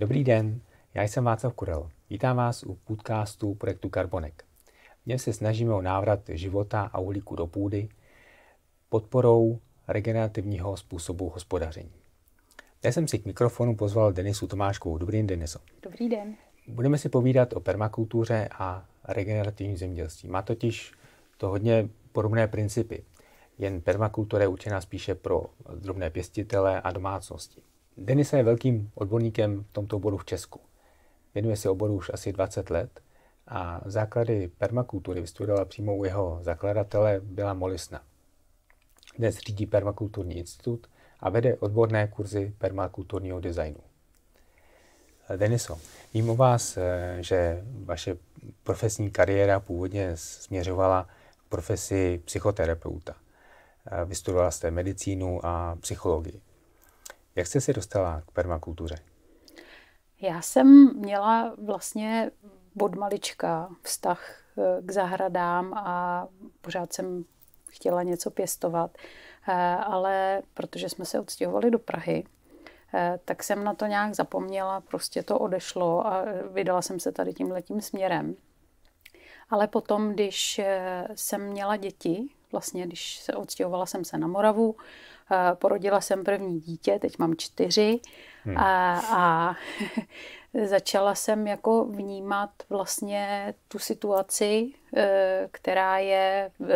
Dobrý den, já jsem Václav Kurel. Vítám vás u podcastu projektu Karbonek. V něm se snažíme o návrat života a uhlíku do půdy podporou regenerativního způsobu hospodaření. Dnes jsem si k mikrofonu pozval Denisu Tomáškovou. Dobrý den, Deniso. Dobrý den. Budeme si povídat o permakultuře a regenerativním zemědělství. Má totiž to hodně podobné principy. Jen permakultura je určená spíše pro drobné pěstitele a domácnosti. Denisa je velkým odborníkem v tomto oboru v Česku. Věnuje se oboru už asi 20 let a základy permakultury vystudovala přímo u jeho zakladatele byla Molisna. Dnes řídí Permakulturní institut a vede odborné kurzy permakulturního designu. Deniso, vím o vás, že vaše profesní kariéra původně směřovala k profesi psychoterapeuta. Vystudovala jste medicínu a psychologii. Jak jste se dostala k permakultuře? Já jsem měla vlastně od malička vztah eh, k zahradám a pořád jsem chtěla něco pěstovat, eh, ale protože jsme se odstěhovali do Prahy, eh, tak jsem na to nějak zapomněla, prostě to odešlo a vydala jsem se tady tím letím směrem. Ale potom, když jsem měla děti, vlastně když se odstěhovala jsem se na Moravu Eh, porodila jsem první dítě, teď mám čtyři hmm. a, a začala jsem jako vnímat vlastně tu situaci, eh, která je eh,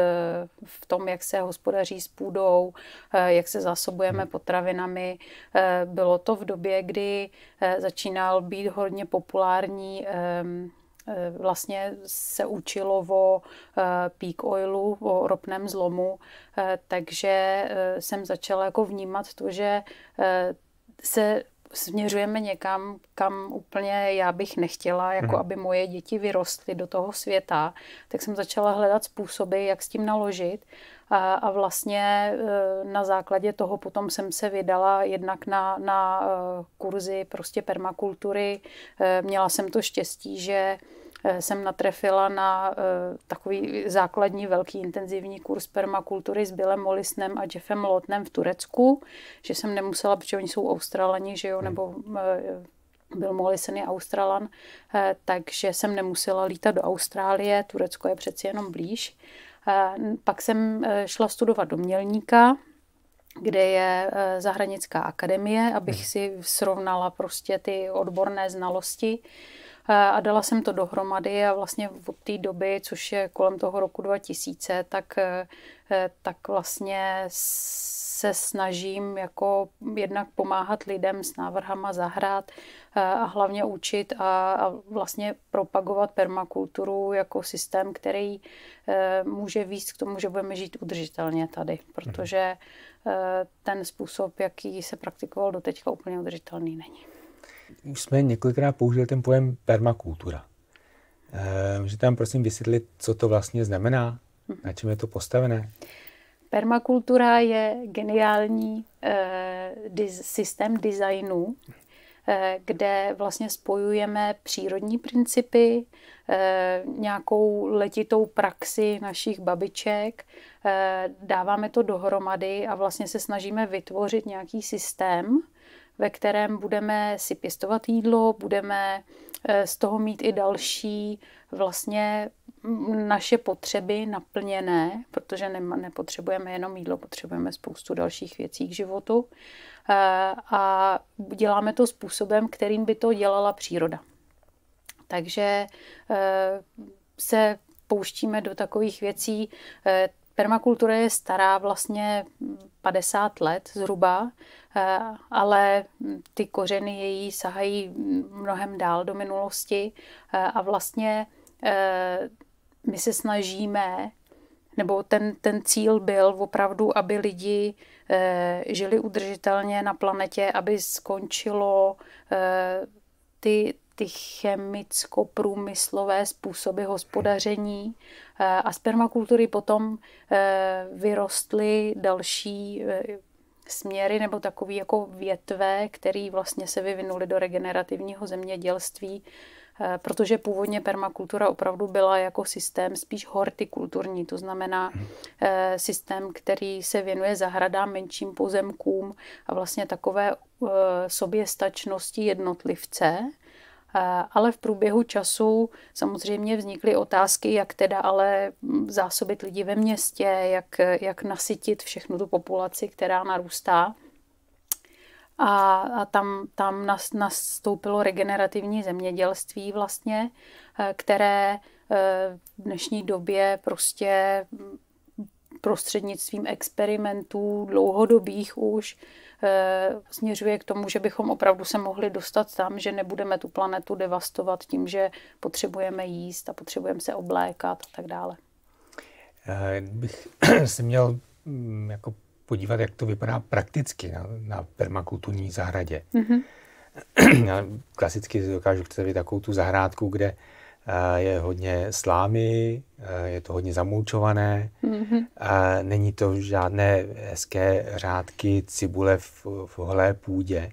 v tom, jak se hospodaří s půdou, jak se zásobujeme hmm. potravinami. Bylo to v době, kdy začínal být hodně populární ehm, Eh, vlastně se učilo o eh, peak oilu, o ropném zlomu, eh, takže jsem začala jako vnímat to, že se směřujeme někam, kam úplně já bych nechtěla, jako mhm. aby moje děti vyrostly do toho světa, tak jsem začala hledat způsoby, jak s tím naložit a, a vlastně eh, na základě toho potom jsem se vydala jednak na, na eh, kurzy prostě permakultury. Eh, měla jsem to štěstí, že jsem natrefila na takový základní velký intenzivní kurz permakultury s Bilem Molisnem a Jeffem Lotnem v Turecku, že jsem nemusela, protože oni jsou Australani, že jo, hmm. nebo byl Molisen je Australan, takže jsem nemusela lítat do Austrálie, Turecko je přeci jenom blíž. Pak jsem e, šla studovat do Mělníka, kde je e, zahranická akademie, abych mhm. si srovnala prostě ty odborné znalosti a dala jsem to dohromady a vlastně od té doby, což je kolem toho roku 2000, tak e, Eh, tak vlastně se snažím jako jednak pomáhat lidem s návrhama zahrát eh, a hlavně učit a, vlastně propagovat permakulturu jako systém, který eh, může víc k tomu, že budeme žít udržitelně tady, protože ten způsob, jaký se praktikoval doteďka, úplně udržitelný není. Už jsme několikrát použili ten pojem permakultura. Můžete tam prosím vysvětlit, co to vlastně znamená? Na čem je to postavené? Permakultura je geniální eh, diz, systém designu, eh, kde vlastně spojujeme přírodní principy, eh, nějakou letitou praxi našich babiček, eh, dáváme to dohromady a vlastně se snažíme vytvořit nějaký systém, ve kterém budeme si pěstovat jídlo, budeme eh, z toho mít i další vlastně naše potřeby naplněné, protože ne, nepotřebujeme jenom jídlo, potřebujeme spoustu dalších věcí k životu. Eh, a děláme to způsobem, kterým by to dělala příroda. Takže eh, se pouštíme do takových věcí. Eh, permakultura je stará vlastně 50 let zhruba, ale ty kořeny její sahají mnohem dál do minulosti a vlastně my se snažíme, nebo ten, ten cíl byl opravdu, aby lidi eh, žili udržitelně na planetě, aby skončilo eh, ty, ty chemicko-průmyslové způsoby hospodaření eh, a spermakultury potom potom eh, vyrostly další eh, směry nebo takové jako větve, které vlastně se vyvinuly do regenerativního zemědělství, Eh, protože původně permakultura opravdu byla jako systém spíš hortikulturní, to znamená eh, systém, který se věnuje zahradám, menším pozemkům a vlastně takové eh, soběstačnosti jednotlivce, ale v průběhu času samozřejmě vznikly otázky, jak teda ale hm, zásobit lidi ve městě, jak, jak nasytit všechnu tu populaci, která narůstá a, a tam, tam nas, nastoupilo regenerativní zemědělství vlastně, eh, které eh, v dnešní době prostě mm, prostřednictvím experimentů dlouhodobých už eh, směřuje k tomu, že bychom opravdu se mohli dostat tam, že nebudeme tu planetu devastovat tím, že potřebujeme jíst a potřebujeme se oblékat a tak dále. Kdybych si měl mm, jako podívat, jak to vypadá prakticky na, na permakulturní zahradě. Mm-hmm. Já klasicky dokážu představit takovou tu zahrádku, kde eh, je hodně slámy, eh, je to hodně zamulčované, mm-hmm. není to žádné hezké řádky cibule v, v holé půdě.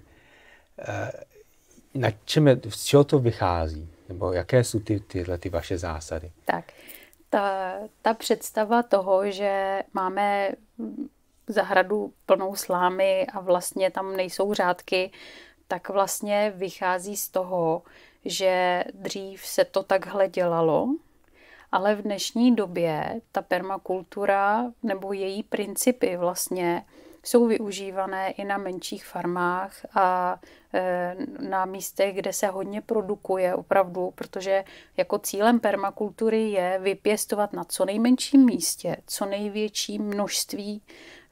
Na čem, z čeho to vychází? Nebo jaké jsou ty, tyhle ty vaše zásady? Tak, ta, ta představa toho, že máme zahradu plnou slámy a vlastně tam nejsou řádky, tak vlastně vychází z toho, že dřív se to takhle dělalo, ale v dnešní době ta permakultura nebo její principy vlastně jsou využívané i na menších farmách a e, na místech, kde se hodně produkuje opravdu, protože jako cílem permakultury je vypěstovat na co nejmenším místě co největší množství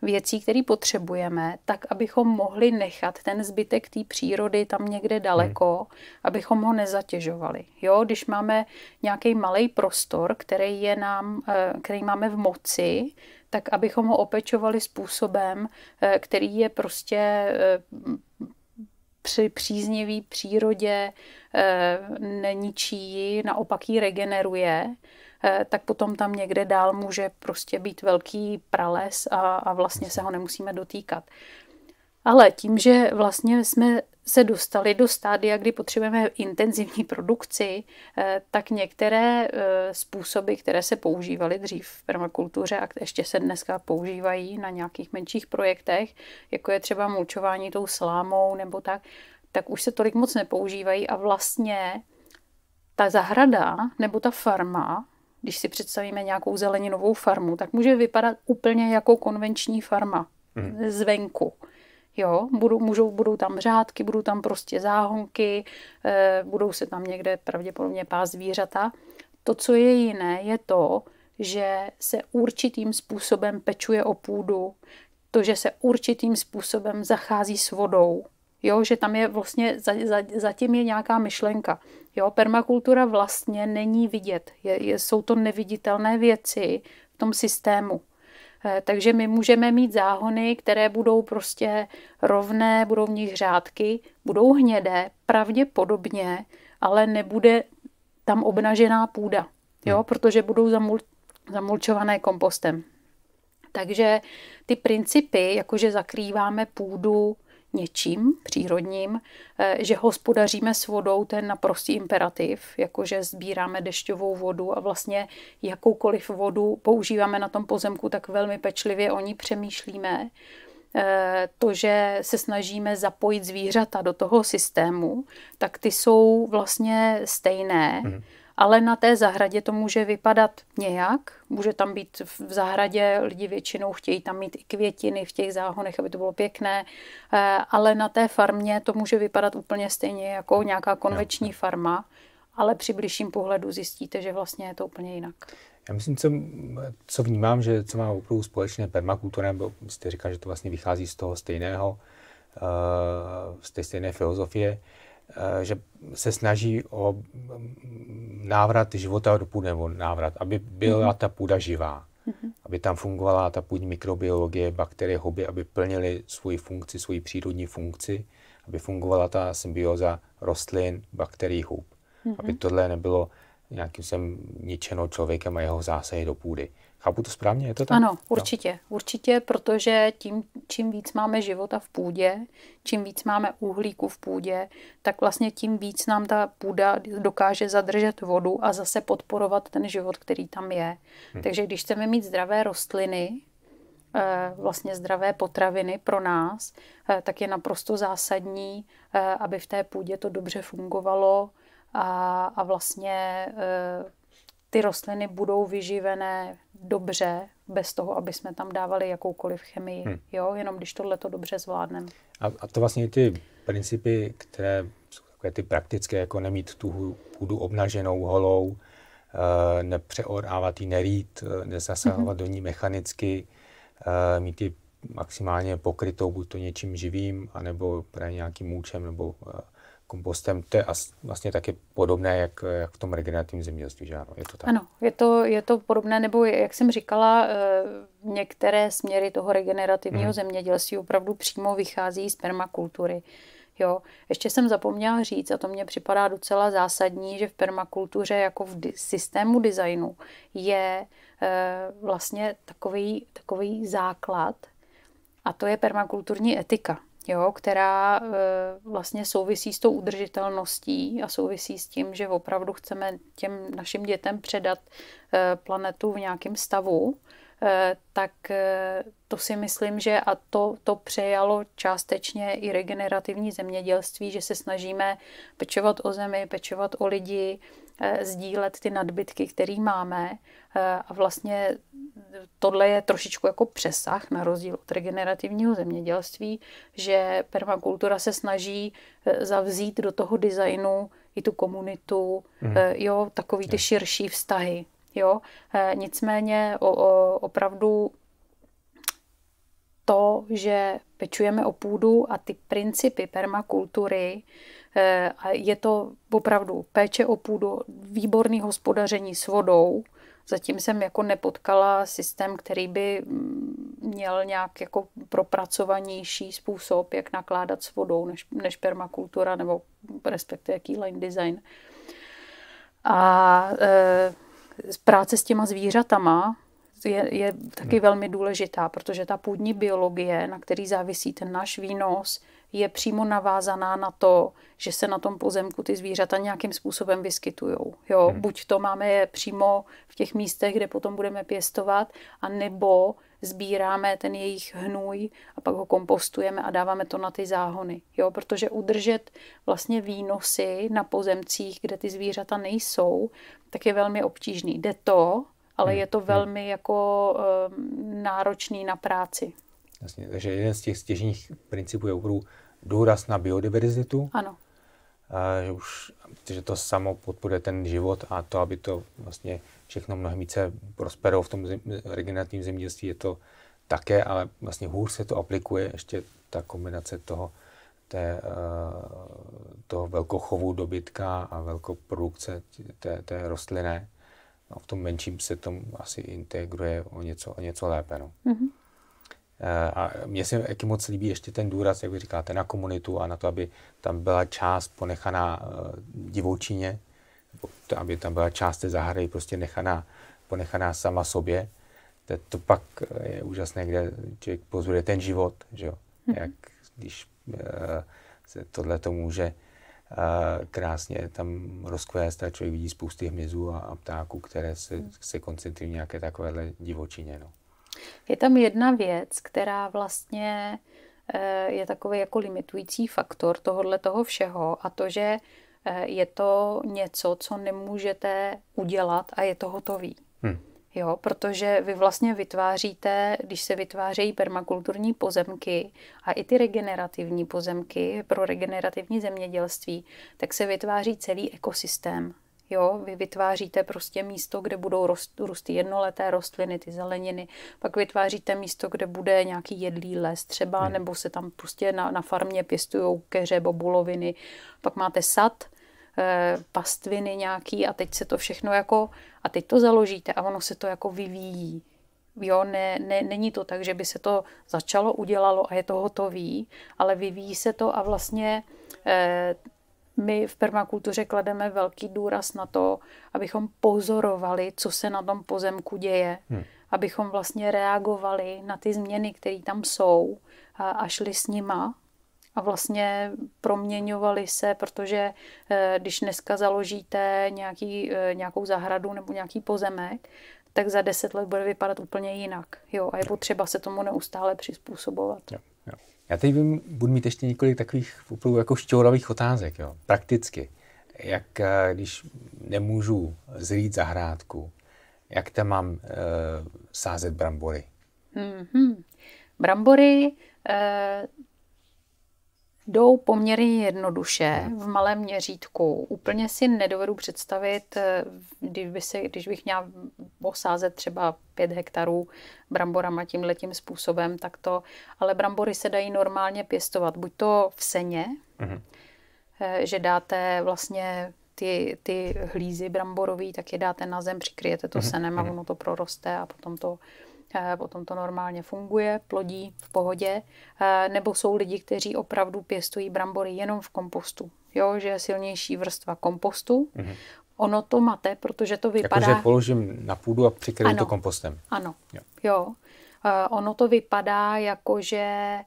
věcí, které potřebujeme, tak abychom mohli nechat ten zbytek té přírody tam někde daleko, hmm. abychom ho nezatěžovali. Jo, když máme nějaký malý prostor, který je nám, eh, který máme v moci, tak abychom ho opečovali způsobem, eh, který je prostě eh, při příznivý přírodě, neničí ji, naopak ji regeneruje Eh, tak potom tam někde dál může prostě být velký prales a, a vlastně se ho nemusíme dotýkat. Ale tím, že vlastně jsme se dostali do stádia, kdy potřebujeme intenzivní produkci, eh, tak některé eh, způsoby, které se používaly dřív v permakultuře a ještě se dneska používají na nějakých menších projektech, jako je třeba mulčování tou slámou nebo tak, tak už se tolik moc nepoužívají a vlastně ta zahrada nebo ta farma když si představíme nějakou zeleninovou farmu, tak může vypadat úplně jako konvenční farma hmm. zvenku. Jo, budou, můžou, budou tam řádky, budou tam prostě záhonky, e, budou se tam někde pravděpodobně pás zvířata. To, co je jiné, je to, že se určitým způsobem pečuje o půdu, to, že se určitým způsobem zachází s vodou, jo, že tam je vlastně, za, za, zatím je nějaká myšlenka. Jo, permakultura vlastně není vidět, je, je, jsou to neviditelné věci v tom systému. Eh, takže my můžeme mít záhony, které budou prostě rovné, budou v nich řádky, budou hnědé, pravděpodobně, ale nebude tam obnažená půda, jo, hmm. protože budou zamul, zamulčované kompostem. Takže ty principy, jakože zakrýváme půdu, něčím přírodním, eh, že hospodaříme s vodou, to je naprostý imperativ, jakože sbíráme dešťovou vodu a vlastně jakoukoliv vodu používáme na tom pozemku, tak velmi pečlivě o ní přemýšlíme. Eh, to, že se snažíme zapojit zvířata do toho systému, tak ty jsou vlastně stejné. Mm-hmm ale na té zahradě to může vypadat nějak. Může tam být v zahradě, lidi většinou chtějí tam mít i květiny v těch záhonech, aby to bylo pěkné, eh, ale na té farmě to může vypadat úplně stejně jako nějaká konveční farma, ale při bližším pohledu zjistíte, že vlastně je to úplně jinak. Já myslím, co, co vnímám, že co má opravdu společné permakultura, nebo jste říkal, že to vlastně vychází z toho stejného, eh, z té stejné filozofie, Eh, že se snaží o mm, návrat života do půdy, nebo návrat, aby byla mhm. ta půda živá, mm-hmm. aby tam fungovala ta půdní mikrobiologie, bakterie, hobby, aby plnily svoji funkci, svoji přírodní funkci, aby fungovala ta symbioza rostlin, bakterií, hub. Mm-hmm. Aby mhm. tohle nebylo nějakým sem ničeno člověkem a jeho zásahy do půdy. Chápu to správně? Je to tak? Ano, určitě. No. Určitě, protože tím, čím víc máme života v půdě, čím víc máme uhlíku v půdě, tak vlastně tím víc nám ta půda dokáže zadržet vodu a zase podporovat ten život, který tam je. Hm. Takže když chceme mít zdravé rostliny, eh, vlastně zdravé potraviny pro nás, eh, tak je naprosto zásadní, eh, aby v té půdě to dobře fungovalo a, a vlastně ty rostliny budou vyživené dobře, bez toho, aby jsme tam dávali jakoukoliv chemii. Hmm. Jo? Jenom když tohle to dobře zvládneme. A, a to vlastně ty principy, které jsou takové ty praktické, jako nemít tu půdu obnaženou holou, e, eh, nepřeorávat ji, nerýt, eh, nezasahovat mm-hmm. do ní mechanicky, e, mít ji maximálně pokrytou buď to něčím živým, anebo právě nějakým účem, nebo e, kompostem, to je vlastně taky podobné, jak, jak v tom regenerativním zemědělství, že ano? Je to tak? Ano, je to, je to podobné, nebo jak jsem říkala, eh, některé směry toho regenerativního hmm. zemědělství opravdu přímo vychází z permakultury. Jo. Ještě jsem zapomněla říct, a to mně připadá docela zásadní, že v permakultuře jako v di- systému designu je e, vlastně takový, takový základ, a to je permakulturní etika jo, která eh, vlastně souvisí s tou udržitelností a souvisí s tím, že opravdu chceme těm našim dětem předat eh, planetu v nějakém stavu, eh, tak to si myslím, že a to, to přejalo částečně i regenerativní zemědělství, že se snažíme pečovat o zemi, pečovat o lidi, Eh, sdílet ty nadbytky, který máme. Eh, a vlastně tohle je trošičku jako přesah na rozdíl od regenerativního zemědělství, že permakultura se snaží eh, zavzít do toho designu i tu komunitu, mm. jo, takový ty širší vztahy. Jo. Nicméně o, o, opravdu to, že pečujeme o půdu a ty principy permakultury, Eh, a je to opravdu péče o půdu, výborný hospodaření s vodou. Zatím jsem jako nepotkala systém, který by mm, měl nějak jako propracovanější způsob, jak nakládat s vodou, než, než permakultura nebo respektive jaký line design. A e, práce s těma zvířatama je, je taky hmm. velmi důležitá, protože ta půdní biologie, na který závisí ten náš výnos, je přímo navázaná na to, že se na tom pozemku ty zvířata nějakým způsobem vyskytují. Jo, hmm. buď to máme je přímo v těch místech, kde potom budeme pěstovat, a nebo sbíráme ten jejich hnůj a pak ho kompostujeme a dáváme to na ty záhony. Jo, protože udržet vlastně výnosy na pozemcích, kde ty zvířata nejsou, tak je velmi obtížný. Jde to, ale hmm. je to hmm. velmi jako um, náročný na práci. Jasně, takže jeden z těch stěžních principů je opravdu důraz na biodiverzitu. Ano. A že, už, že to samo podporuje ten život a to, aby to vlastně všechno mnohem více prosperovalo v tom zem, regenerativním zemědělství, je to také, ale vlastně hůř se to aplikuje ještě ta kombinace toho, té, eh, toho velkochovu dobytka a velkoprodukce té, té rostliny. No, v tom menším se tomu asi integruje o něco, o něco lépe. No. Mm-hmm. Eh, a mně se jaký moc líbí ještě ten důraz, jak vy říkáte, na komunitu a na to, aby tam byla část ponechaná eh, divoučině, aby tam byla část té zahrady prostě nechaná, ponechaná sama sobě. To, to pak eh, je úžasné, kde člověk pozoruje ten život, že jo? Mm-hmm. jak když se tohle to může krásně tam rozkvést a člověk vidí spousty hmyzů a, a ptáků, které se, mhm. se koncentrují nějaké takovéhle divočině. No. Je tam jedna věc, která vlastně eh, je takový jako limitující faktor tohohle toho všeho a to, že eh, je to něco, co nemůžete udělat a je to hotový. Hmm. Jo, protože vy vlastně vytváříte, když se vytvářejí permakulturní pozemky a i ty regenerativní pozemky pro regenerativní zemědělství, tak se vytváří celý ekosystém Jo, vy vytváříte prostě místo, kde budou růst jednoleté rostliny, ty zeleniny, pak vytváříte místo, kde bude nějaký jedlý les třeba, hmm. nebo se tam prostě na, na farmě pěstují keře, bobuloviny, pak máte sad, eh, pastviny nějaký a teď se to všechno jako, a teď to založíte a ono se to jako vyvíjí. Jo, ne, ne, není to tak, že by se to začalo, udělalo a je to hotový, ale vyvíjí se to a vlastně eh, my v permakultuře klademe velký důraz na to, abychom pozorovali, co se na tom pozemku děje, hmm. abychom vlastně reagovali na ty změny, které tam jsou a, a šli s nima a vlastně proměňovali se, protože eh, když dneska založíte nějaký, eh, nějakou zahradu nebo nějaký pozemek, tak za deset let bude vypadat úplně jinak. Jo, a je potřeba se tomu neustále přizpůsobovat. Jo. Já teď vím, budu mít ještě několik takových opravdu jako šťouravých otázek, jo. prakticky. Jak eh, když nemůžu zřít zahrádku, jak tam mám uh, sázet brambory? Mm-hmm. Brambory, uh jdou poměrně jednoduše, mhm. v malém měřítku. Úplně si nedovedu představit, eh, když, by se, když bych měla osázet třeba 5 hektarů bramborama tímhletím způsobem, tak to, ale brambory se dají normálně pěstovat, buď to v seně, mm-hmm. že dáte vlastně ty, ty hlízy bramborový, tak je dáte na zem, přikryjete to mm-hmm. senem a mhm. ono to proroste a potom to Eh, potom to normálně funguje, plodí v pohodě, eh, nebo jsou lidi, kteří opravdu pěstují brambory jenom v kompostu. Jo, že je silnější vrstva kompostu, mm-hmm. Ono to máte, protože to vypadá... Jakože položím na půdu a přikryju to kompostem. Ano, jo. jo. Eh, ono to vypadá jako, že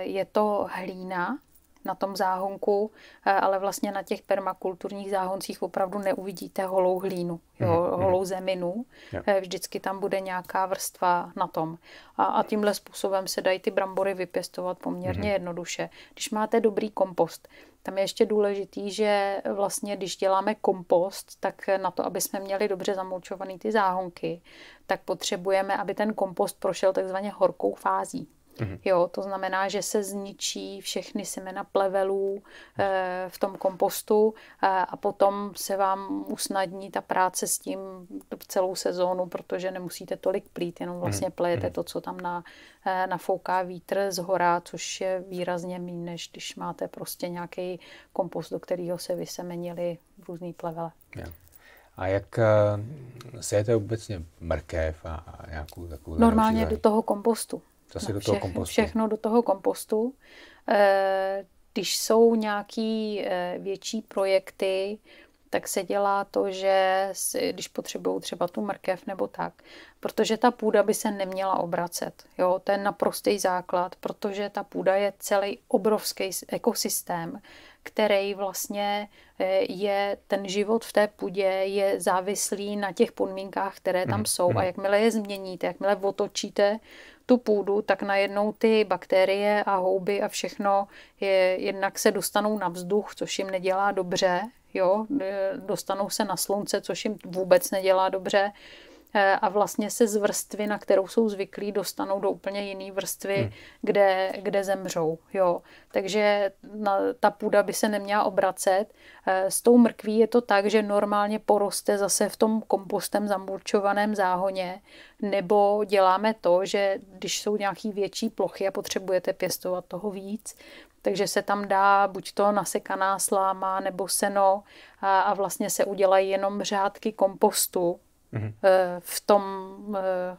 je to hlína, na tom záhonku, eh, ale vlastně na těch permakulturních záhoncích opravdu neuvidíte holou hlínu, mhm, jo, mm-hmm. holou zeminu. Yeah. Vždycky tam bude nějaká vrstva na tom. A, a tímhle způsobem se dají ty brambory vypěstovat poměrně mm-hmm. jednoduše. Když máte dobrý kompost, tam je ještě důležitý, že vlastně, když děláme kompost, tak na to, aby jsme měli dobře zamulčované ty záhonky, tak potřebujeme, aby ten kompost prošel takzvaně horkou fází. Mm-hmm. Jo, to znamená, že se zničí všechny semena plevelů e, v tom kompostu e, a potom se vám usnadní ta práce s tím celou sezónu, protože nemusíte tolik plít, jenom mhm. vlastně plejete mhm. to, co tam na, e, nafouká vítr z hora, což je výrazně méně, než když máte prostě nějaký kompost, do kterého se vysemenili různý plevele. Yeah. A jak sejete obecně mrkev a nějakou takovou? Normálně do toho kompostu. Zase no, do toho všechno, kompostu. Všechno do toho kompostu. Eh, když jsou nějaký eh, větší projekty, tak se dělá to, že když potřebují třeba tu mrkev nebo tak, protože ta půda by se neměla obracet. Jo? To je naprostý základ, protože ta půda je celý obrovský ekosystém, který vlastně eh, je ten život v té půdě je závislý na těch podmínkách, které tam mhm, jsou. A mhm. jakmile je změníte, jakmile otočíte tu půdu, tak najednou ty bakterie a houby a všechno je, jednak se dostanou na vzduch, což jim nedělá dobře, jo, e, dostanou se na slunce, což jim vůbec nedělá dobře, Eh, a vlastně se z vrstvy, na kterou jsou zvyklí, dostanou do úplně jiné vrstvy, hmm. kde, kde zemřou. Jo. Takže na, ta půda by se neměla obracet. Eh, s tou mrkví je to tak, že normálně poroste zase v tom kompostem zamulčovaném záhoně, nebo děláme to, že když jsou nějaký větší plochy a potřebujete pěstovat toho víc, takže se tam dá buď to nasekaná sláma nebo seno a, a vlastně se udělají jenom řádky kompostu, Mhm. Eh, v tom, eh,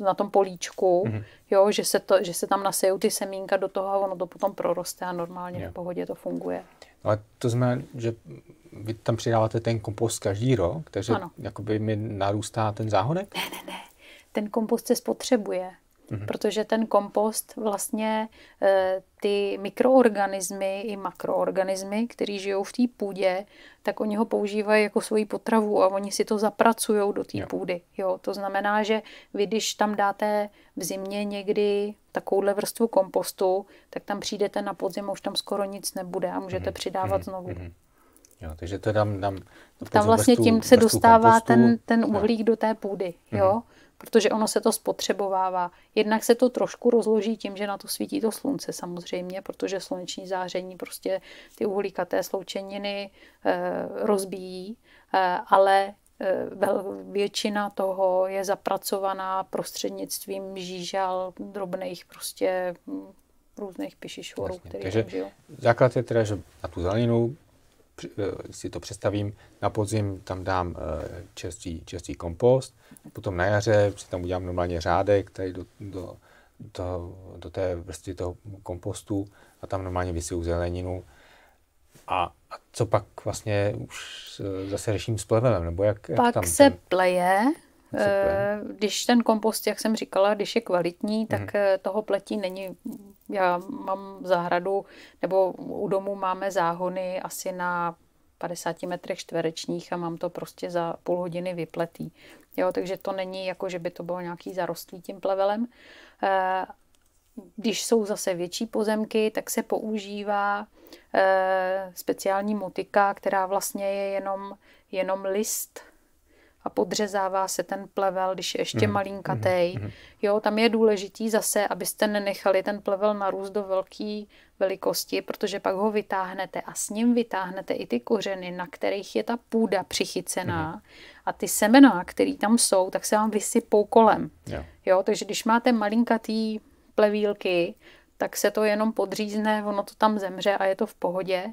eh, na tom políčku, mm-hmm. jo, že, se to, že se tam nasejou ty semínka do toho a ono to potom proroste a normálně jo. v pohodě to funguje. Ale to znamená, že vy tam přidáváte ten kompost každý rok, takže ano. jakoby mi narůstá ten záhonek? Ne, ne, ne. Ten kompost se spotřebuje mm-hmm. protože ten kompost vlastně eh, ty mikroorganismy i makroorganismy, kteří žijou v té půdě, tak oni ho používají jako svoji potravu a oni si to zapracují do té půdy. Jo, to znamená, že vy, když tam dáte v zimě někdy takovouhle vrstvu kompostu, tak tam přijdete na podzim a už tam skoro nic nebude a můžete mm-hmm. přidávat mm-hmm. znovu. Mhm. Jo, takže to dám, dám tam vlastně tím se dostává kompostu. ten, ten uhlík no. do té půdy, mhm. jo. Mm-hmm protože ono se to spotřebovává. Jednak se to trošku rozloží tím, že na to svítí to slunce samozřejmě, protože sluneční záření prostě ty uhlíkaté sloučeniny eh, rozbíjí, eh, ale eh, většina toho je zapracovaná prostřednictvím žížal, drobných prostě hm, různých pišišvorů, které Takže žijou. základ je teda, že na tu zeleninu Eh, si to představím, na podzim tam dám eh, čerstvý, čerstvý kompost, potom na jaře si tam udělám normálně řádek tady do, do, do, do té vrstvy toho kompostu a tam normálně vysiju zeleninu. A, a co pak vlastně už eh, zase řeším s plevelem, nebo jak, jak Pak tam se ten... pleje, Super. Eh, když ten kompost, jak jsem říkala, když je kvalitní, mhm. tak mm. toho pletí není. Já mám zahradu, nebo u domu máme záhony asi na 50 metrech čtverečních a mám to prostě za půl hodiny vypletý. Jo, takže to není jako, že by to bylo nějaký zarostlý tím plevelem. Eh, když jsou zase větší pozemky, tak se používá speciální motika, která vlastně je jenom, jenom list a podřezává se ten plevel, když je ještě mm. malinkatej. Mm. Jo, tam je důležitý zase, abyste nenechali ten plevel narůst do velké velikosti, protože pak ho vytáhnete a s ním vytáhnete i ty kořeny, na kterých je ta půda přichycená mm. a ty semena, které tam jsou, tak se vám vysypou kolem. Jo. jo, takže když máte malinkatý plevílky, tak se to jenom podřízne, ono to tam zemře a je to v pohodě.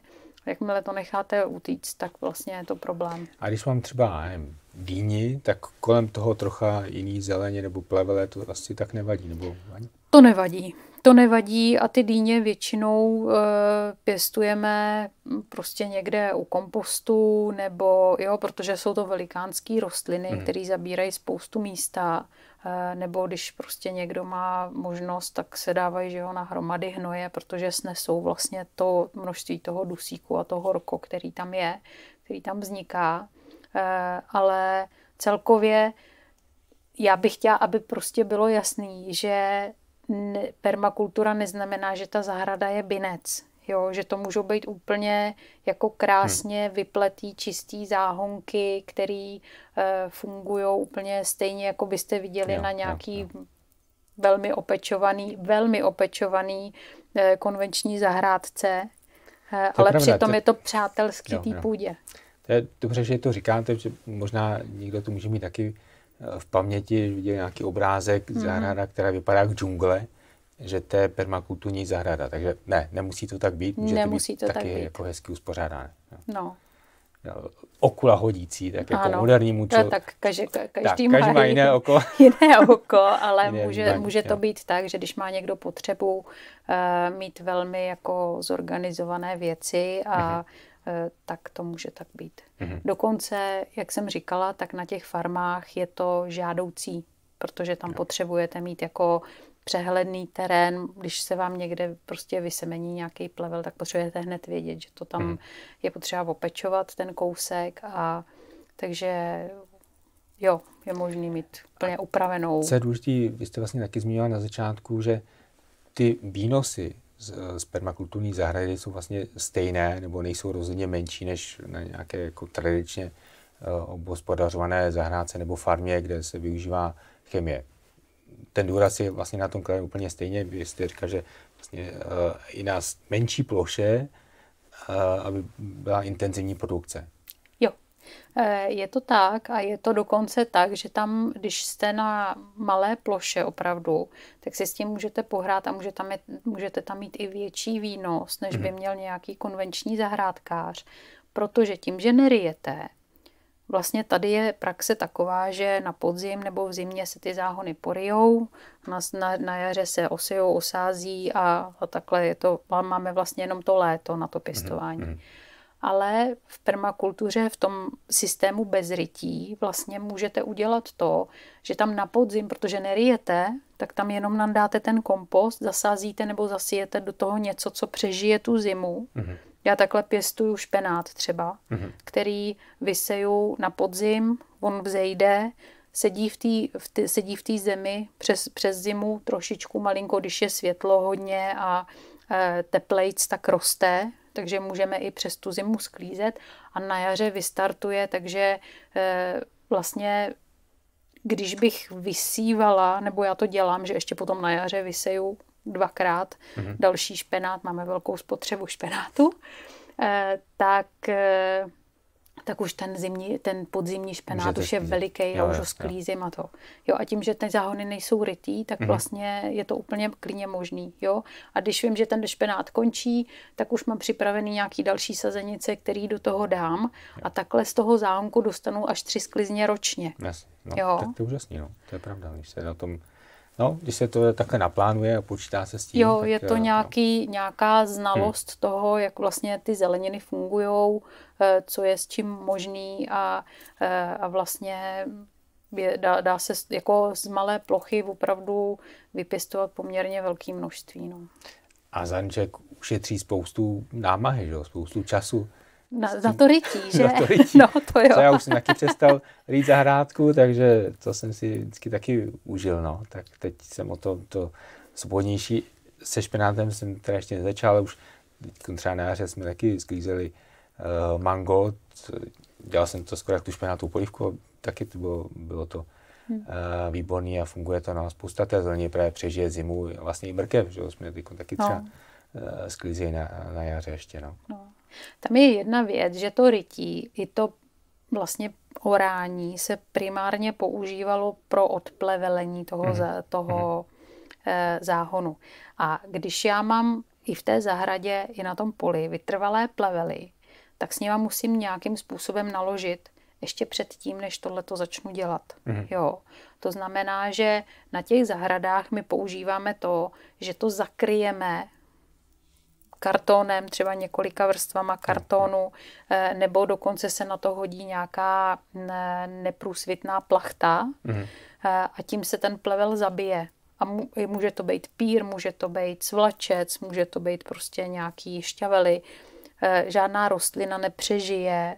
Jakmile to necháte utíct, tak vlastně je to problém. A když mám třeba, dýni, tak kolem toho trocha jiný zeleně nebo plevele to asi tak nevadí, nebo ani? To nevadí. To nevadí a ty dýně většinou e, pěstujeme prostě někde u kompostu nebo, jo, protože jsou to velikánské rostliny, mm. které zabírají spoustu místa e, nebo když prostě někdo má možnost, tak se dávají, že jo, na hromady hnoje, protože snesou vlastně to množství toho dusíku a toho horko, který tam je, který tam vzniká. Eh, ale celkově já bych chtěla, aby prostě bylo jasný, že permakultura neznamená, že ta zahrada je binec. Jo, že to můžou být úplně jako krásně hmm. vypletý, čistý záhonky, které e, eh, fungují úplně stejně, jako byste viděli jo, na nějaký jo, jo. velmi opečovaný, velmi opečovaný e, konvenční zahrádce, e, ale přitom je to přátelský té půdě. To je dobře, že to říkáte, že možná někdo to může mít taky eh, v paměti, viděl nějaký obrázek mm-hmm. zahrada, která vypadá jak džungle, že to je permakulturní zahrada. Takže ne, nemusí to tak být, může nemusí to být to taky tak být. jako hezky uspořádané. No. no. Okula hodící, tak jako ano. modernímu člověku. Tak, každý, každý, tak, každý má jiné oko. Jiné oko, ale jiné může, dbaň, může to jo. být tak, že když má někdo potřebu uh, mít velmi jako zorganizované věci a mm-hmm Eh, tak to může tak být. Mhm. Dokonce, jak jsem říkala, tak na těch farmách je to žádoucí, protože tam potřebujete mít jako přehledný terén, když se vám někde prostě vysemení nějaký plevel, tak potřebujete hned vědět, že to tam mhm. je potřeba opečovat ten kousek a takže jo, je možný mít plně upravenou. Co je důležitý, vy jste vlastně taky zmínila na začátku, že ty výnosy z permakulturní zahrady jsou vlastně stejné nebo nejsou rozhodně menší než na nějaké jako tradičně eh, obhospodařované zahrádce nebo farmě, kde se využívá chemie. Ten důraz je vlastně na tom kraji úplně stejně, vy jste říkal, že vlastně eh, i na menší ploše, eh, aby byla intenzivní produkce. Eh, je to tak a je to dokonce tak, že tam, když jste na malé ploše opravdu, tak si s tím můžete pohrát a může tam je, můžete tam mít i větší výnos, než by mhm. měl nějaký konvenční zahrádkář, protože tím, že nerijete, Vlastně tady je praxe taková, že na podzim nebo v zimě se ty záhony porijou, na, na, na jaře se osijou, osází a, a takhle je to, máme vlastně jenom to léto na to mhm, pěstování. Mm-hmm ale v permakultuře, v tom systému bez rytí, vlastně můžete udělat to, že tam na podzim, protože nerijete, tak tam jenom nandáte ten kompost, zasázíte nebo zasijete do toho něco, co přežije tu zimu. Mm-hmm. Já takhle pěstuju špenát třeba, mm-hmm. který vyseju na podzim, on vzejde, sedí v té v zemi přes, přes zimu trošičku malinko, když je světlo hodně a e, teplejc, tak roste, takže můžeme i přes tu zimu sklízet a na jaře vystartuje, takže eh, vlastně když bych vysívala, nebo já to dělám, že ještě potom na jaře vyseju dvakrát mm-hmm. další špenát, máme velkou spotřebu špenátu, eh, tak eh, tak už ten, zimní, ten podzimní špenát už je veliký jo, a už ho sklízím jo. a to. Jo, a tím, že ty záhony nejsou rytý, tak mm-hmm. vlastně je to úplně klidně možný. Jo? A když vím, že ten špenát končí, tak už mám připravený nějaký další sazenice, který do toho dám a takhle z toho záhonku dostanu až tři sklizně ročně. Yes. No, jo? Tak to je úžasný, no. to je pravda, když se na tom No, když se to takhle naplánuje a počítá se s tím. Jo, tak, je to eh, no. nějaký, no. nějaká znalost hmm. toho, jak vlastně ty zeleniny fungují, eh, co je s čím možný a, eh, a vlastně je, dá, dá se jako z malé plochy opravdu vypěstovat poměrně velké množství. No. A Zanček ušetří spoustu námahy, že? spoustu času. Na, za to rytí, že? za to rytí. No, to jo. Co já už jsem taky přestal rýt zahrádku, takže to jsem si vždycky taky užil, no. Tak teď jsem o to, to svobodnější. Se špenátem jsem teda ještě nezačal, ale už třeba na jaře jsme taky sklízeli uh, mango. Dělal jsem to skoro jak tu špenátovou polívku, taky to bylo, bylo to hmm. uh, výborný a funguje to na no, spousta té zeleně, právě přežije zimu, vlastně i mrkev, že jsme taky no. třeba no. uh, na, na jaře ještě, no. no. Tam je jedna věc, že to rytí, i to vlastně orání se primárně používalo pro odplevelení toho, mm. za, mhm. toho e, záhonu. A když já mám i v té zahradě, i na tom poli vytrvalé plevely, tak s nima musím nějakým způsobem naložit ještě předtím, než tohle to začnu dělat. Mm. Jo. To znamená, že na těch zahradách my používáme to, že to zakryjeme kartonem, třeba několika vrstvama mhm. kartonu, eh, nebo dokonce se na to hodí nějaká neprůsvitná plachta mhm. eh, a tím se ten plevel zabije. A může to být pír, může to být svlačec, může to být prostě nějaký šťavely. Eh, žádná rostlina nepřežije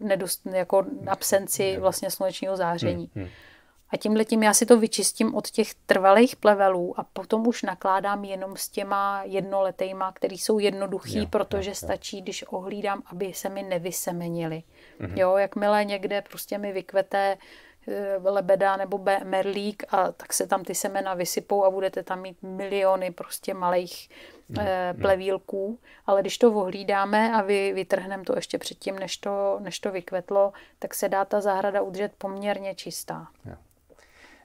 nedost, jako absenci vlastně slunečního záření. Hmm, hmm. A tím letím já si to vyčistím od těch trvalých plevelů a potom už nakládám jenom s těma jednoletejma, který jsou jednoduchý, jo, protože jo, stačí, když ohlídám, aby se mi nevysemenili. Mhm. Jo, jakmile někde prostě mi vykvete eh, lebeda nebo B, merlík a tak se tam ty semena vysypou a budete tam mít miliony prostě malých mm. Eh, mhm. plevílků, ale když to ohlídáme a vy, vytrhneme to ještě předtím, než to, než to vykvetlo, tak se dá ta zahrada udržet poměrně čistá. Yeah.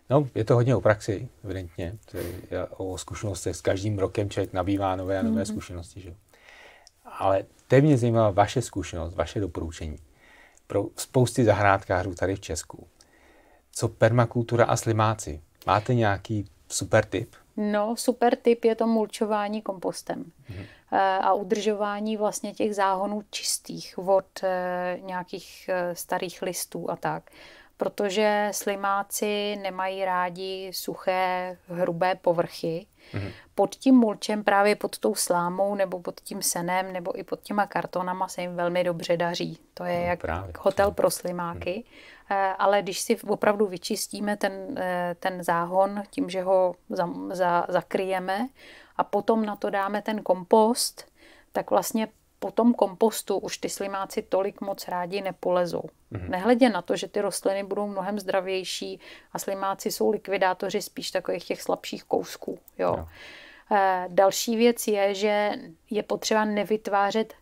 No, je to hodně o praxi, evidentně. To je o zkušenostech. S každým rokem člověk nabývá nové a nové mm-hmm. zkušenosti. Že? Ale teď mě zajímá vaše zkušenost, vaše doporučení pro spousty zahrádkářů tady v Česku. Co permakultura a slimáci? Máte nějaký super tip? No, super tip je to mulčování kompostem mm-hmm. a udržování vlastně těch záhonů čistých od eh, nějakých eh, starých listů a tak protože slimáci nemají rádi suché, hrubé povrchy. Mm-hmm. Pod tím mulčem, právě pod tou slámou nebo pod tím senem nebo i pod těma kartonama se jim velmi dobře daří. To je no, jak právě, hotel mhm. pro slimáky. Mm-hmm. Ale když si opravdu vyčistíme ten, eh, ten záhon tím, že ho za, za, zakryjeme a potom na to dáme ten kompost, tak vlastně po tom kompostu už ty slimáci tolik moc rádi nepolezou. Mm-hmm. Nehledě na to, že ty rostliny budou mnohem zdravější a slimáci jsou likvidátoři spíš takových těch slabších kousků. Jo. No. E, další věc je, že je potřeba nevytvářet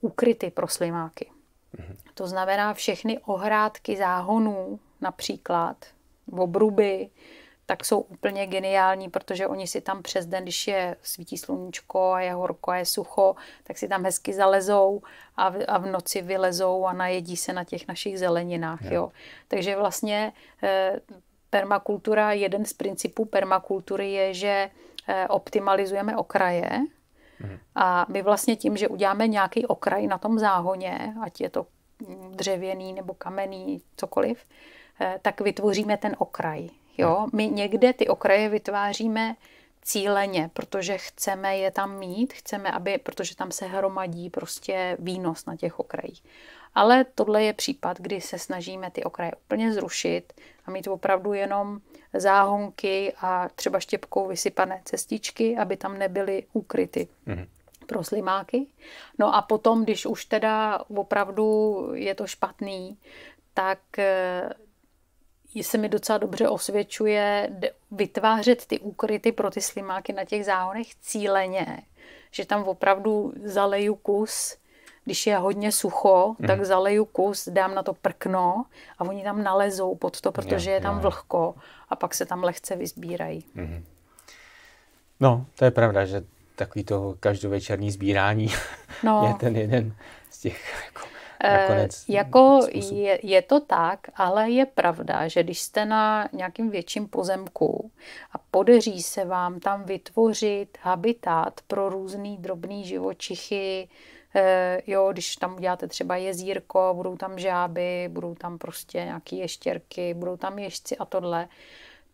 ukryty pro slimáky. Mm-hmm. To znamená všechny ohrádky záhonů například, obruby, tak jsou úplně geniální, protože oni si tam přes den, když je svítí sluníčko a je horko a je sucho, tak si tam hezky zalezou a v, a v noci vylezou a najedí se na těch našich zeleninách. Jo. Takže vlastně eh, permakultura, jeden z principů permakultury je, že eh, optimalizujeme okraje, mhm. a my vlastně tím, že uděláme nějaký okraj na tom záhoně, ať je to dřevěný nebo kamenný, cokoliv, eh, tak vytvoříme ten okraj. Jo? My někde ty okraje vytváříme cíleně, protože chceme je tam mít, chceme, aby, protože tam se hromadí prostě výnos na těch okrajích. Ale tohle je případ, kdy se snažíme ty okraje úplně zrušit a mít opravdu jenom záhonky a třeba štěpkou vysypané cestičky, aby tam nebyly ukryty. Mm-hmm pro slimáky. No a potom, když už teda opravdu je to špatný, tak eh, se mi docela dobře osvědčuje vytvářet ty úkryty pro ty slimáky na těch záhonech cíleně, že tam opravdu zaleju kus, když je hodně sucho, mm. tak zaleju kus, dám na to prkno a oni tam nalezou pod to, protože je, je tam je. vlhko a pak se tam lehce vyzbírají. Mm. No, to je pravda, že takový to každovečerní sbírání no. je ten jeden z těch jako nakonec. Eh, jako mm, je, je to tak, ale je pravda, že když jste na nějakým větším pozemku a podaří se vám tam vytvořit habitat pro různý drobný živočichy, eh, jo, když tam uděláte třeba jezírko, budou tam žáby, budou tam prostě nějaké ještěrky, budou tam ješci a tohle,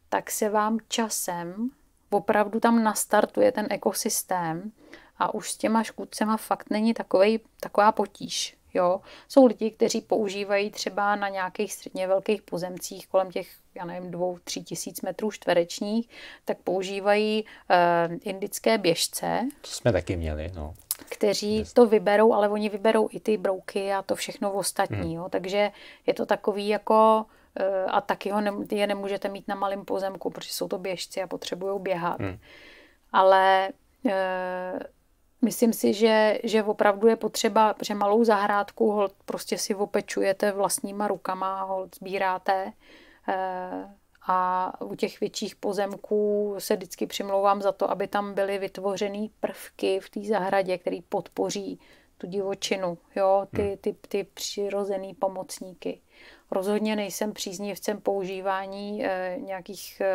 tak se vám časem opravdu tam nastartuje ten ekosystém a už s těma škůdcema fakt není takovej, taková potíž. Jo? Jsou lidi, kteří používají třeba na nějakých středně velkých pozemcích kolem těch, já nevím, dvou, tři tisíc metrů čtverečních, tak používají uh, indické běžce. To jsme taky měli, no. Kteří to vyberou, ale oni vyberou i ty brouky a to všechno ostatní. Hmm. Jo? Takže je to takový jako uh, a taky ho ne, je nemůžete mít na malém pozemku, protože jsou to běžci a potřebují běhat. Hmm. Ale uh, Myslím si, že, že opravdu je potřeba, že malou zahrádku hold prostě si opečujete vlastníma rukama, hold sbíráte eh, a u těch větších pozemků se vždycky přimlouvám za to, aby tam byly vytvořené prvky v té zahradě, který podpoří tu divočinu, jo, ty, hmm. ty, ty přirozený pomocníky. Rozhodně nejsem příznivcem používání eh, nějakých eh,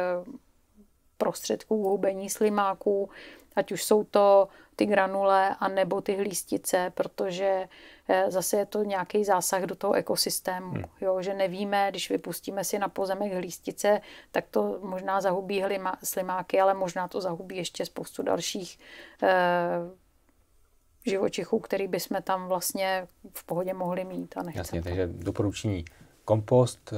prostředků hubení slimáků, ať už jsou to ty granule a nebo ty hlístice, protože eh, zase je to nějaký zásah do toho ekosystému. Hmm. Jo, že nevíme, když vypustíme si na pozemek hlístice, tak to možná zahubí hlima, slimáky, ale možná to zahubí ještě spoustu dalších eh, živočichů, který bychom tam vlastně v pohodě mohli mít. A Jasně, to. takže doporučení kompost,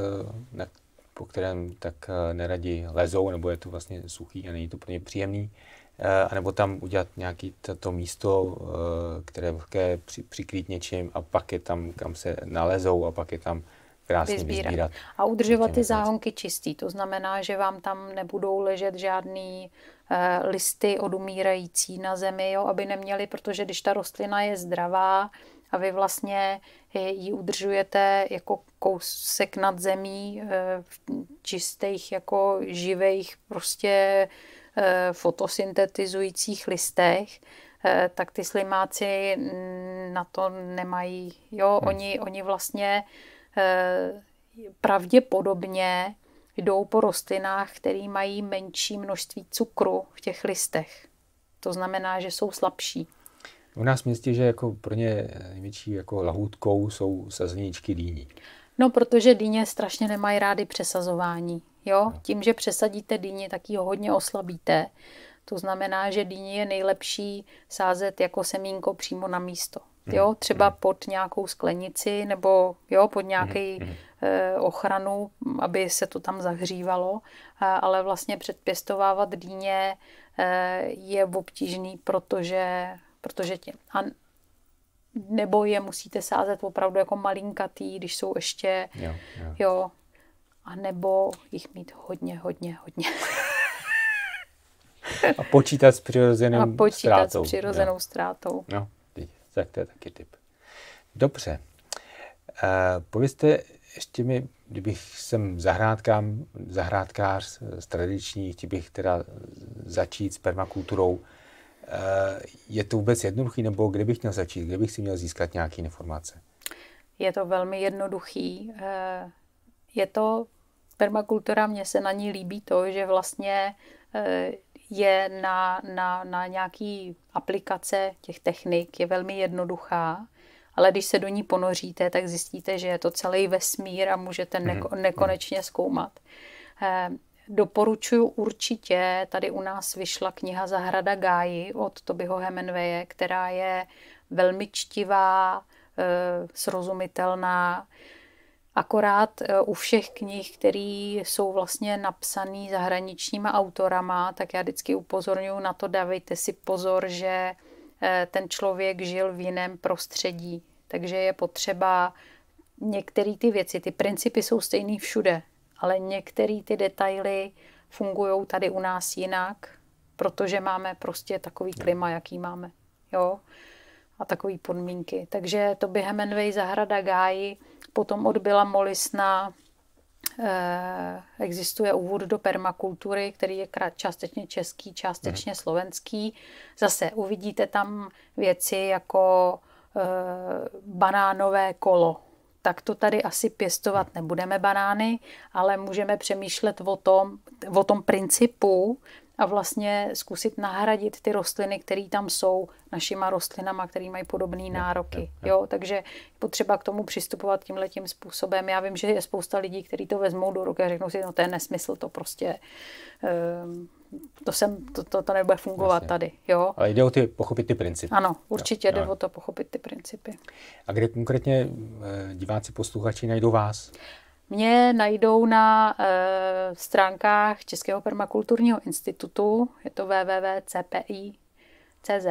eh, po kterém tak eh, neradi lezou, nebo je to vlastně suchý a není to pro ně příjemný. Eh, nebo tam udělat nějaké to, to místo, eh, které je při, přikrýt něčím a pak je tam, kam se nalezou a pak je tam krásně vyzbírat. vyzbírat. A udržovat ty záhonky čistý, to znamená, že vám tam nebudou ležet žádný eh, listy odumírající na zemi, jo, aby neměli, protože když ta rostlina je zdravá a vy vlastně ji udržujete jako kousek nad zemí v čistých, jako živých prostě Eh, fotosyntetizujících listech, eh, tak ty slimáci na to nemají. Jo, hmm. oni, oni vlastně eh, pravděpodobně jdou po rostlinách, které mají menší množství cukru v těch listech. To znamená, že jsou slabší. U nás městě, že jako pro ně největší jako lahůdkou jsou sazeničky dýní. No, protože dýně strašně nemají rády přesazování. Jo? No. Tím, že přesadíte dýně, tak ji hodně oslabíte. To znamená, že dýně je nejlepší sázet jako semínko přímo na místo. Mhm. Jo? Třeba mhm. pod nějakou sklenici nebo jo, pod mhm. nějaký eh, ochranu, aby se to tam zahřívalo. ale vlastně předpěstovávat dýně eh, je obtížný, protože protože tě, a nebo je musíte sázet opravdu jako malinkatý, když jsou ještě, jo, jo. jo a nebo jich mít hodně, hodně, hodně. a počítat s přirozenou ztrátou. A počítat ztrátou. s přirozenou jo. ztrátou. No, tak to je taky tip. Dobře. E, povězte ještě mi, kdybych jsem zahrádkám, zahrádkář z tradičních, chtěl bych teda začít s permakulturou, Eh, je to vůbec jednoduchý, nebo kde bych měl začít, kde bych si měl získat nějaké informace? Je to velmi jednoduchý. Eh, je to permakultura, mně se na ní líbí to, že vlastně eh, je na, na, na nějaký aplikace těch technik, je velmi jednoduchá, ale když se do ní ponoříte, tak zjistíte, že je to celý vesmír a můžete mhm. neko, nekonečně zkoumat. Doporučuji určitě, tady u nás vyšla kniha Zahrada Gáji od Tobyho Hemenveje, která je velmi čtivá, eh, srozumitelná. Akorát eh, u všech knih, které jsou vlastně napsané zahraničníma autorama, tak já vždycky upozorňuji na to, dávejte si pozor, že eh, ten člověk žil v jiném prostředí. Takže je potřeba některé ty věci, ty principy jsou stejný všude, ale některé ty detaily fungují tady u nás jinak, protože máme prostě takový klima, jaký máme. Jo? A takové podmínky. Takže to by Hemenway zahrada Gáji, potom odbyla Molisna, eh, existuje úvod do permakultury, který je částečně český, částečně mhm. slovenský. Zase uvidíte tam věci jako eh, banánové kolo, tak to tady asi pěstovat nebudeme banány, ale můžeme přemýšlet o tom, o tom principu a vlastně zkusit nahradit ty rostliny, které tam jsou, našima rostlinama, které mají podobné nároky. Jo, takže potřeba k tomu přistupovat tímhle tím způsobem. Já vím, že je spousta lidí, kteří to vezmou do ruky a řeknou si, no to je nesmysl, to prostě um, to, sem, to, to, to nebude fungovat Jasně. tady. Jo? Ale jde o ty, pochopit ty principy. Ano, určitě jo, jde jo. o to pochopit ty principy. A kde konkrétně eh, diváci, posluchači najdou vás? Mě najdou na e, stránkách Českého permakulturního institutu, je to www.cpi.cz.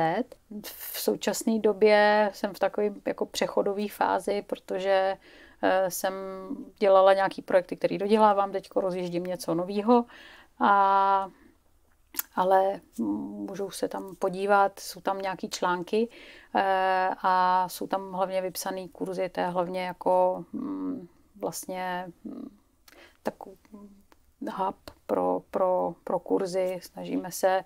V současné době jsem v takové jako přechodové fázi, protože e, jsem dělala nějaký projekty, které dodělávám, teď rozjíždím něco nového a ale můžou se tam podívat, jsou tam nějaký články eh, a jsou tam hlavně vypsané kurzy, to je hlavně jako mm, vlastně mm, takový hub pro, pro, pro kurzy, snažíme se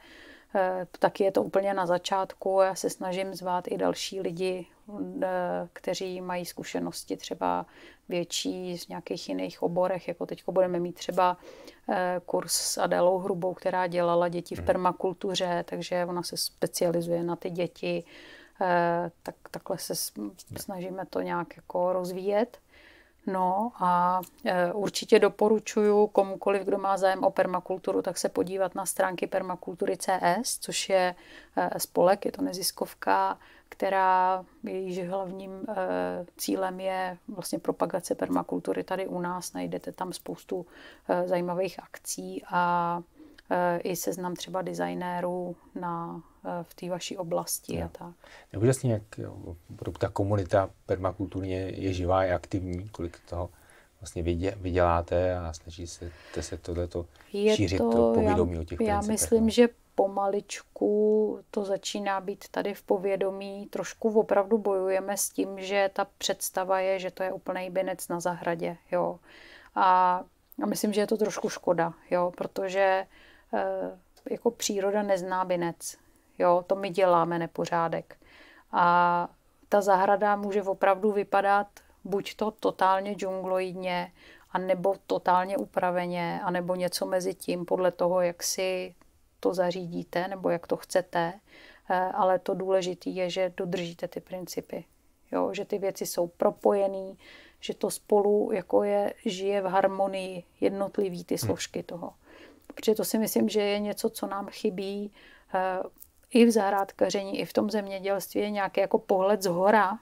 Eh, taky je to úplně na začátku. Já se snažím zvát i další lidi, eh, kteří mají zkušenosti třeba větší z nějakých jiných oborech, jako teď budeme mít třeba eh, kurz s Adélou Hrubou, která dělala děti v mhm. permakultuře, takže ona se specializuje na ty děti, tak takhle se mhm. snažíme to nějak jako rozvíjet. No a e, určitě doporučuji komukoliv, kdo má zájem o permakulturu, tak se podívat na stránky Permakultury CS, což je e, spolek, je to neziskovka, která jejíž hlavním e, cílem je vlastně propagace permakultury tady u nás. Najdete tam spoustu zajímavých akcí a Eh, i seznam třeba designérů na, eh, v té vaší oblasti jo. a tak. Je úžasně, jak jo, ta komunita permakulturně je živá, je aktivní, kolik toho vlastně vyděláte a snaží se, se tohleto je šířit to, to povědomí já, o těch Já myslím, no. že pomaličku to začíná být tady v povědomí. Trošku opravdu bojujeme s tím, že ta představa je, že to je úplný binec na zahradě. Jo. A, a myslím, že je to trošku škoda, jo, protože Eh, jako příroda nezná binec. Jo, to my děláme nepořádek. A ta zahrada může opravdu vypadat buď to totálně džungloidně, anebo totálně upraveně, anebo něco mezi tím, podle toho, jak si to zařídíte nebo jak to chcete. Eh, ale to důležité je, že dodržíte ty principy. Jo, že ty věci jsou propojené, že to spolu jako je, žije v harmonii jednotlivý ty hm. složky toho. Protože to si myslím, že je něco, co nám chybí eh, i v zahrádkaření, i v tom zemědělství, je nějaký jako pohled z hora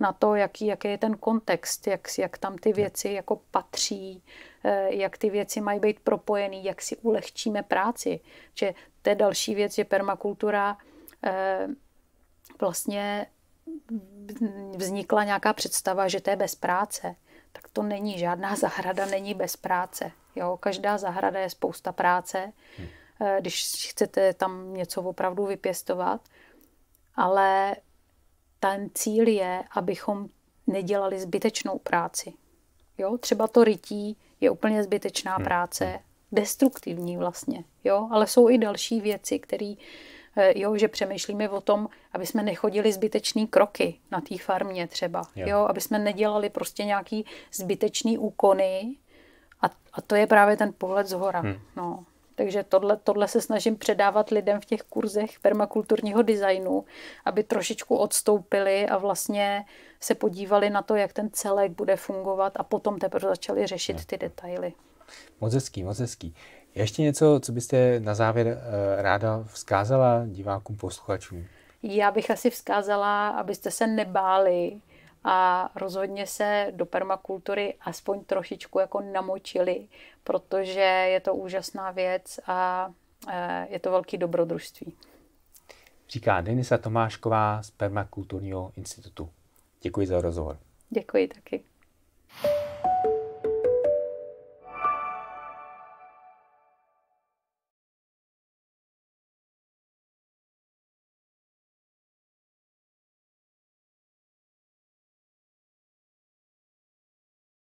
na to, jaký, jaký je ten kontext, jak, jak tam ty věci jako patří, eh, jak ty věci mají být propojený, jak si ulehčíme práci. Že to je další věc, že permakultura eh, vlastně vznikla nějaká představa, že to je bez práce. Tak to není žádná zahrada, není bez práce. Jo, každá zahrada je spousta práce, hmm. Eh, když chcete tam něco opravdu vypěstovat, ale ten cíl je, abychom nedělali zbytečnou práci. Jo, třeba to rytí je úplně zbytečná hmm. práce, hmm. destruktivní vlastně, jo, ale jsou i další věci, které eh, jo, že přemýšlíme o tom, aby jsme nechodili zbytečný kroky na té farmě třeba, jo. jo, aby jsme nedělali prostě nějaký zbytečný úkony, a, a to je právě ten pohled z hora. Hmm. No. Takže tohle, tohle se snažím předávat lidem v těch kurzech permakulturního designu, aby trošičku odstoupili a vlastně se podívali na to, jak ten celek bude fungovat a potom teprve začali řešit hmm. ty detaily. Moc hezký, moc hezký. Ještě něco, co byste na závěr eh, ráda vzkázala divákům, posluchačům? Já bych asi vzkázala, abyste se nebáli a rozhodně se do permakultury aspoň trošičku jako namočili, protože je to úžasná věc a e, je to velký dobrodružství. Říká Denisa Tomášková z Permakulturního institutu. Děkuji za rozhovor. Děkuji taky.